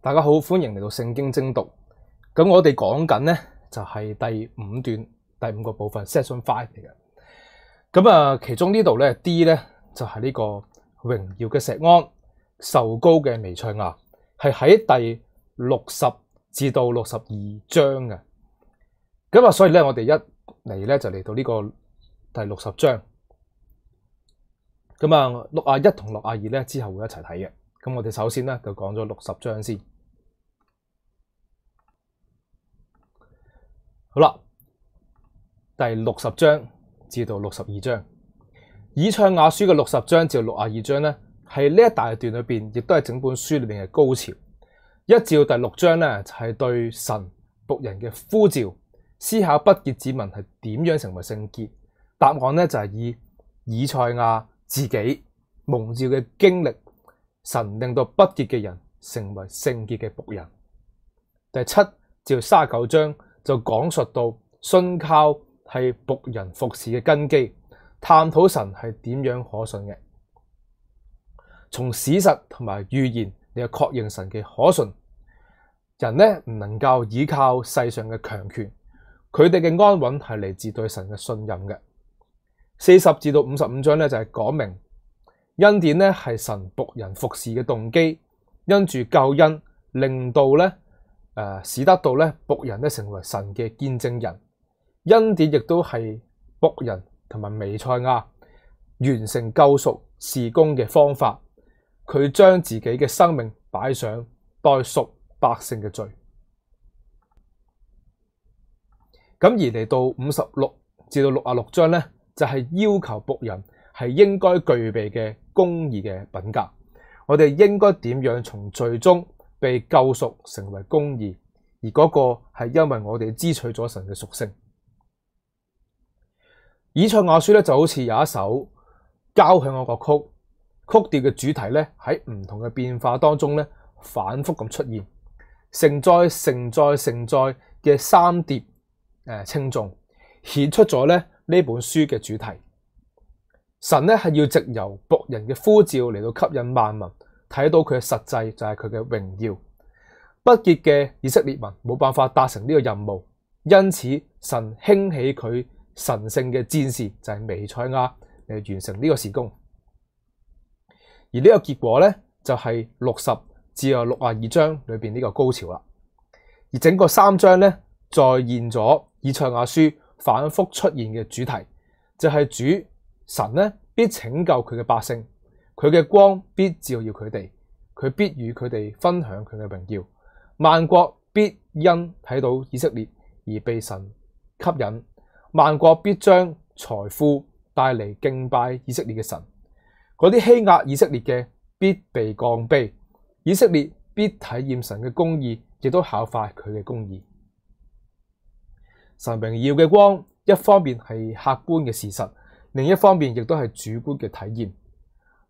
大家好，欢迎嚟到圣经精读。咁我哋讲紧咧就系第五段第五个部分 s e s s i o n five 嚟嘅。咁啊，其中呢度咧 d 咧就系呢个荣耀嘅石安受高嘅微唱啊，系喺第六十至到六十二章嘅。咁啊，所以咧我哋一嚟咧就嚟到呢个第六十章。咁啊，六啊一同六啊二咧之后会一齐睇嘅。咁我哋首先咧就讲咗六十章先。好啦，第六十章至到六十二章，以唱亚书嘅六十章至六廿二章咧，系呢一大段里边，亦都系整本书里边嘅高潮。一至到第六章咧，就系对神仆人嘅呼召，思考不洁子民系点样成为圣洁。答案咧就系以以赛亚自己蒙召嘅经历，神令到不洁嘅人成为圣洁嘅仆人。第七至到卅九章。就讲述到信靠系仆人服侍嘅根基，探讨神系点样可信嘅。从史实同埋预言，你又确认神嘅可信。人呢唔能够依靠世上嘅强权，佢哋嘅安稳系嚟自对神嘅信任嘅。四十至到五十五章呢就系讲明恩典呢系神仆人服侍嘅动机，因住救恩，令到呢。诶，使得到咧，仆人咧成为神嘅见证人，恩典亦都系仆人同埋微赛亚完成救赎事工嘅方法。佢将自己嘅生命摆上代赎百姓嘅罪。咁而嚟到五十六至到六啊六章咧，就系要求仆人系应该具备嘅公义嘅品格。我哋应该点样从最終被救赎成为公义，而嗰个系因为我哋支取咗神嘅属性。以赛亚书咧就好似有一首交响嘅乐曲，曲调嘅主题咧喺唔同嘅变化当中咧反复咁出现，盛载盛载盛载嘅三叠诶称颂，显出咗咧呢本书嘅主题。神咧系要藉由仆人嘅呼召嚟到吸引万民。睇到佢嘅实际就系佢嘅荣耀，不结嘅以色列民冇办法达成呢个任务，因此神兴起佢神圣嘅战士就系微赛亚嚟完成呢个事工。而呢个结果咧就系六十至啊六啊二章里边呢个高潮啦。而整个三章咧再现咗以赛亚书反复出现嘅主题，就系主神呢必拯救佢嘅百姓。佢嘅光必照耀佢哋，佢必与佢哋分享佢嘅荣耀。万国必因睇到以色列而被神吸引，万国必将财富带嚟敬拜以色列嘅神。嗰啲欺压以色列嘅必被降卑，以色列必体验神嘅公义，亦都效法佢嘅公义。神荣耀嘅光，一方面系客观嘅事实，另一方面亦都系主观嘅体验。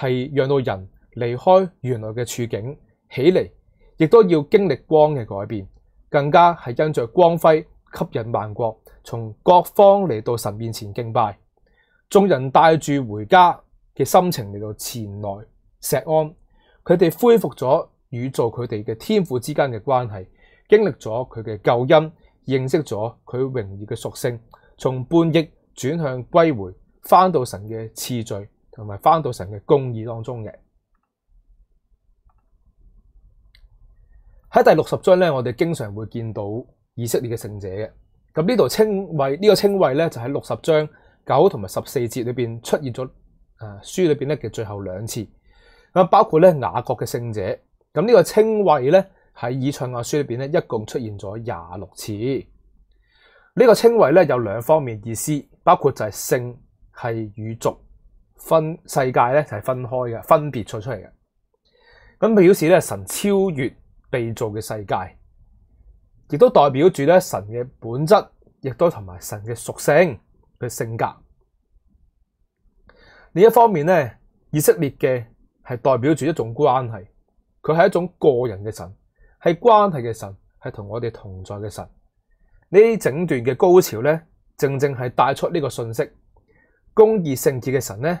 系让到人离开原来嘅处境起嚟，亦都要经历光嘅改变，更加系因着光辉吸引万国从各方嚟到神面前敬拜。众人带住回家嘅心情嚟到前来石安，佢哋恢复咗宇宙佢哋嘅天赋之间嘅关系，经历咗佢嘅救恩，认识咗佢荣耀嘅属性，从叛逆转向归回，翻到神嘅次序。同埋翻到神嘅公義當中嘅喺第六十章咧，我哋經常會見到以色列嘅聖者嘅咁呢度稱谓呢個稱谓咧，就喺六十章九同埋十四節裏边出現咗啊書裏边咧嘅最後兩次咁包括咧雅各嘅聖者咁呢個稱谓咧喺以賽亞書裏边咧，一共出現咗廿六次呢個稱谓咧有兩方面意思，包括就係聖係与族。分世界咧系分开嘅，分别错出嚟嘅。咁表示咧神超越被造嘅世界，亦都代表住咧神嘅本质，亦都同埋神嘅属性、嘅性格。另一方面咧，以色列嘅系代表住一种关系，佢系一种个人嘅神，系关系嘅神，系同我哋同在嘅神。呢整段嘅高潮咧，正正系带出呢个信息：公义圣洁嘅神咧。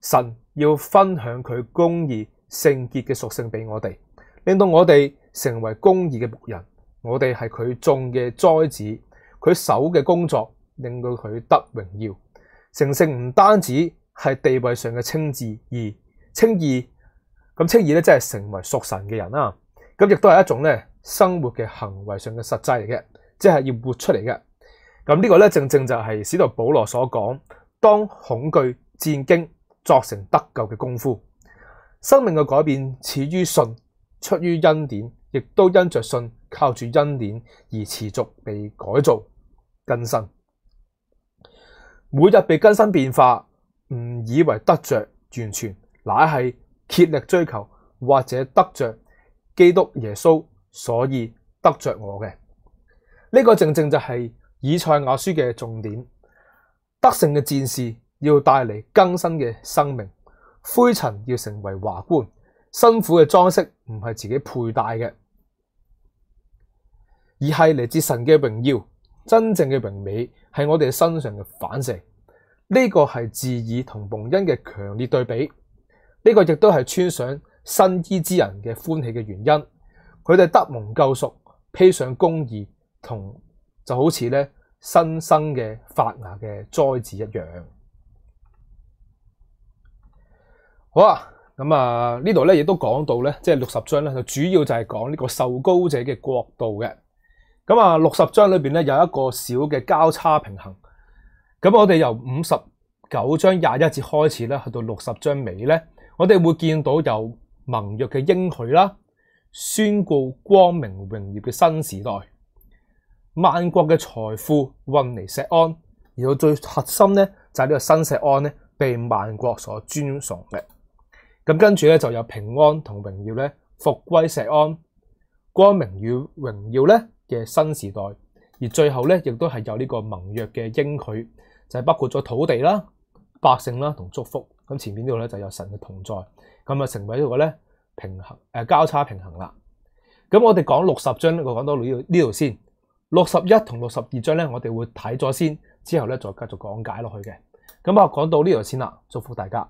神要分享佢公义、圣洁嘅属性俾我哋，令到我哋成为公义嘅仆人。我哋系佢种嘅栽子，佢手嘅工作令到佢得荣耀。成圣唔单止系地位上嘅称字，而称义咁称义咧，真系成为属神嘅人啦。咁亦都系一种咧生活嘅行为上嘅实际嚟嘅，即系要活出嚟嘅。咁呢个咧正正就系使徒保罗所讲，当恐惧战惊。作成得救嘅功夫，生命嘅改变始于信，出于恩典，亦都因着信，靠住恩典而持续被改造更新。每日被更新变化，唔以为得着完全，乃系竭力追求或者得着基督耶稣，所以得着我嘅呢个，正正就系以赛亚书嘅重点，得胜嘅战士。要带嚟更新嘅生命，灰尘要成为华冠，辛苦嘅装饰唔系自己佩戴嘅，而系嚟自神嘅荣耀。真正嘅荣美系我哋身上嘅反射。呢个系自以同蒙恩嘅强烈对比。呢个亦都系穿上新衣之人嘅欢喜嘅原因。佢哋得蒙救赎，披上公义，同就好似咧新生嘅发芽嘅栽子一样。好啊，咁啊呢度咧，亦都讲到咧，即系六十章咧，就主要就系讲呢个受高者嘅国度嘅。咁啊，六十章里边咧有一个小嘅交叉平衡。咁我哋由五十九章廿一节开始咧，去到六十章尾咧，我哋会见到有盟约嘅应许啦，宣告光明荣耀嘅新时代，万国嘅财富运嚟石安，而到最核心咧就系呢个新石安咧被万国所尊崇嘅。咁跟住咧，就有平安同荣耀咧，复归石安光明与荣耀咧嘅新时代。而最后咧，亦都系有呢个盟约嘅应许，就系包括咗土地啦、百姓啦同祝福。咁前面呢度咧就有神嘅同在，咁啊成为呢个咧平衡诶交叉平衡啦。咁我哋讲六十章，我讲到呢度呢度先。六十一同六十二章咧，我哋会睇咗先，之后咧再继续讲解落去嘅。咁啊，讲到呢度先啦，祝福大家。